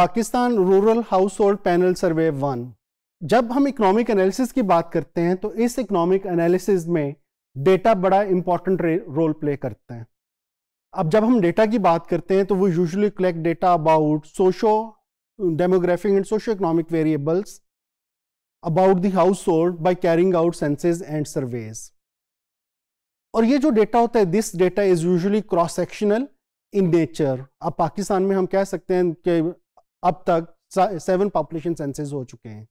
Pakistan rural house hold panel survey one जब हम economic analysis की बात करते हैं तो इस इकोनॉमिक एनालिसिस में डेटा बड़ा इंपॉर्टेंट रोल प्ले करते हैं अब जब हम डेटा की बात करते हैं तो वो usually collect data about socio demographic and socio economic variables about the house hold by carrying out censuses and surveys और ये जो डेटा होता है this data is usually cross sectional in nature अब पाकिस्तान में हम कह सकते हैं कि अब तक सेवन पॉपुलेशन सेंसेस हो चुके हैं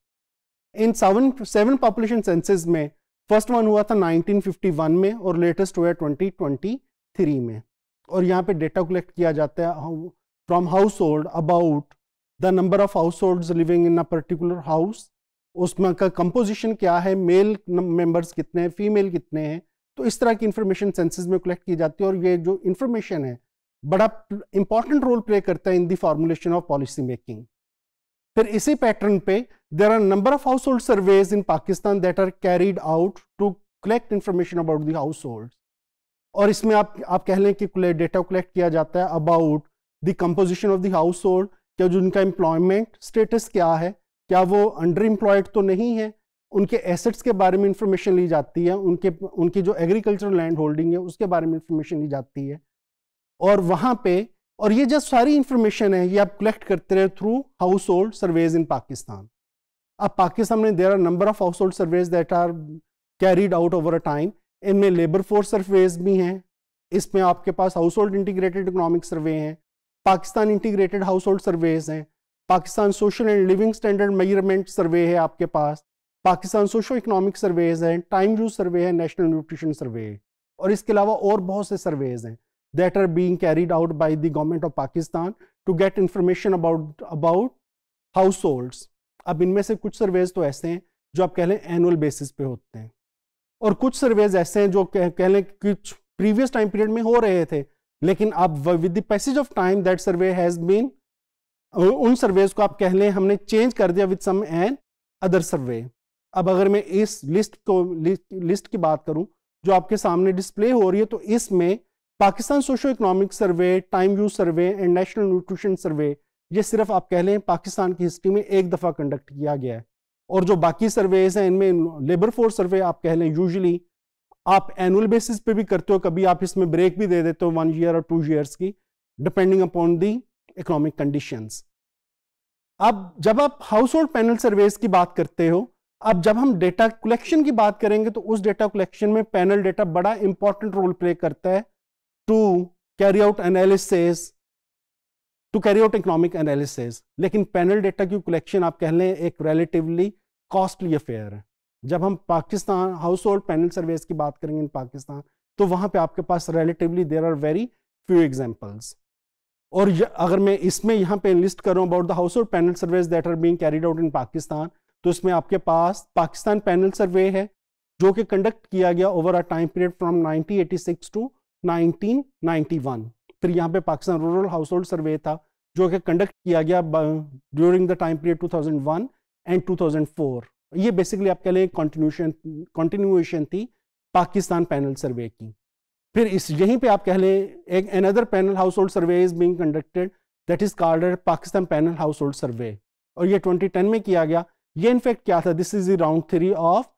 in seven seven population censuses में फर्स्ट वन हुआ था 1951 में और लेटेस्ट हुआ ट्वेंटी ट्वेंटी में और यहाँ पे डेटा कलेक्ट किया जाता है from house hold about the number of house hold living in a particular house उसमें का कंपोजिशन क्या है मेल मेंबर्स कितने हैं फीमेल कितने हैं तो इस तरह की इंफॉर्मेशन सेंसस में कलेक्ट की जाती है और ये जो इन्फॉर्मेशन है बड़ा इंपॉर्टेंट रोल प्ले करता है in the formulation of policy making फिर इसी पैटर्न पे there are number of house hold surveys in Pakistan that are carried out to collect information about the house hold और इसमें आप आप कह लें कि डेटा कलेक्ट किया जाता है about the composition of the house hold क्या जो उनका एम्प्लॉयमेंट स्टेटस क्या है क्या वो अंडर एम्प्लॉयड तो नहीं है उनके एसेट्स के बारे में इंफॉर्मेशन ली जाती है उनके उनकी जो एग्रीकल्चरल लैंड होल्डिंग है उसके बारे में इंफॉर्मेशन ली जाती है और वहाँ पे और ये जस्ट सारी इंफॉर्मेशन है ये आप कलेक्ट करते रहे through house hold surveys in Pakistan अब पाकिस्तान में there are number of house hold surveys that are carried out over a time इनमें लेबर फोर्स सर्वेज भी हैं इसमें आपके पास house hold integrated economic survey हैं Pakistan integrated house hold surveys हैं Pakistan social and living standard measurement survey है आपके पास पाकिस्तान सोशो इकोनॉमिक सर्वेज हैं टाइम यूज सर्वे है नेशनल न्यूट्रिशन सर्वे और इसके अलावा और बहुत से सर्वेज हैं that are being carried out by the government of Pakistan to get information about about households. अब इनमें से कुछ surveys तो ऐसे हैं जो आप कह लें annual basis पे होते हैं और कुछ surveys ऐसे हैं जो कह, कह लें कुछ previous time period में हो रहे थे लेकिन अब with the passage of time that survey has been उन सर्वेज को आप कह लें हमने चेंज कर दिया with some and other survey अब अगर मैं इस लिस्ट को लिस्ट की बात करूं जो आपके सामने डिस्प्ले हो रही है तो इसमें Pakistan socio economic survey time use survey and national nutrition survey ये सिर्फ आप कह लें पाकिस्तान की हिस्ट्री में एक दफ़ा कंडक्ट किया गया है और जो बाकी सर्वेज हैं इनमें लेबर फोर्स सर्वे आप कह लें यूजली आप एनुअल बेसिस पे भी करते हो कभी आप इसमें ब्रेक भी दे देते हो वन ईयर और टू ईयर्स की depending upon the economic conditions अब जब आप हाउस होल्ड पैनल सर्वेज की बात करते हो अब जब हम डेटा कलेक्शन की बात करेंगे तो उस डेटा कलेक्शन में पैनल डेटा बड़ा इंपॉर्टेंट रोल प्ले करता है to carry out analysis to carry out economic analysis लेकिन पैनल डेटा की कलेक्शन आप कह लें एक रिलेटिवली कॉस्टली अफेयर है जब हम Pakistan house hold panel surveys की बात करेंगे इन पाकिस्तान तो वहाँ पे आपके पास relatively there are very few examples और अगर मैं इसमें यहाँ पे लिस्ट करूँ about the house hold panel surveys that are being carried out in Pakistan तो इसमें आपके पास पाकिस्तान पैनल सर्वे है जो कि कंडक्ट किया गया over a time period from 1986 to 1991 फिर यहाँ पे Pakistan rural house household survey था जो कि कंडक्ट किया गया during the time period 2001 and 2004 ये बेसिकली आप कह लें कॉन्टिन्यूशन कॉन्टिन्यूएशन थी पाकिस्तान पैनल सर्वे की फिर इस यहीं पे आप कह लें एक another panel household survey is being conducted that is called Pakistan panel household survey और ये 2010 में किया गया ये इनफैक्ट क्या था this is the round three of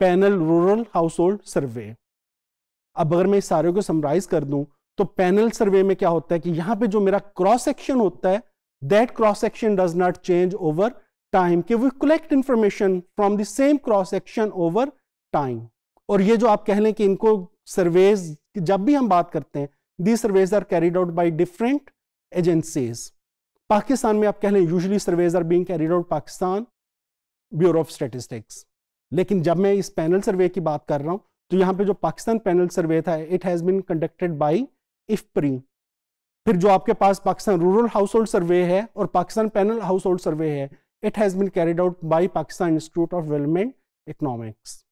panel rural house household survey अब अगर मैं इस सारे को समराइज कर दूं तो पैनल सर्वे में क्या होता है कि यहां पे जो मेरा क्रॉस सेक्शन होता है that cross section does not change over time कि we collect information from the same cross section over time और ये जो आप कह लें कि इनको सर्वेज जब भी हम बात करते हैं the surveys are carried out by different agencies Pakistan में आप कह लें usually surveys are being carried out Pakistan bureau of statistics लेकिन जब मैं इस पैनल सर्वे की बात कर रहा हूं तो यहाँ पे जो पाकिस्तान पैनल सर्वे था it has been conducted by IFPRI फिर जो आपके पास Pakistan rural house household survey है और Pakistan panel household survey है it has been carried out by Pakistan institute of development economics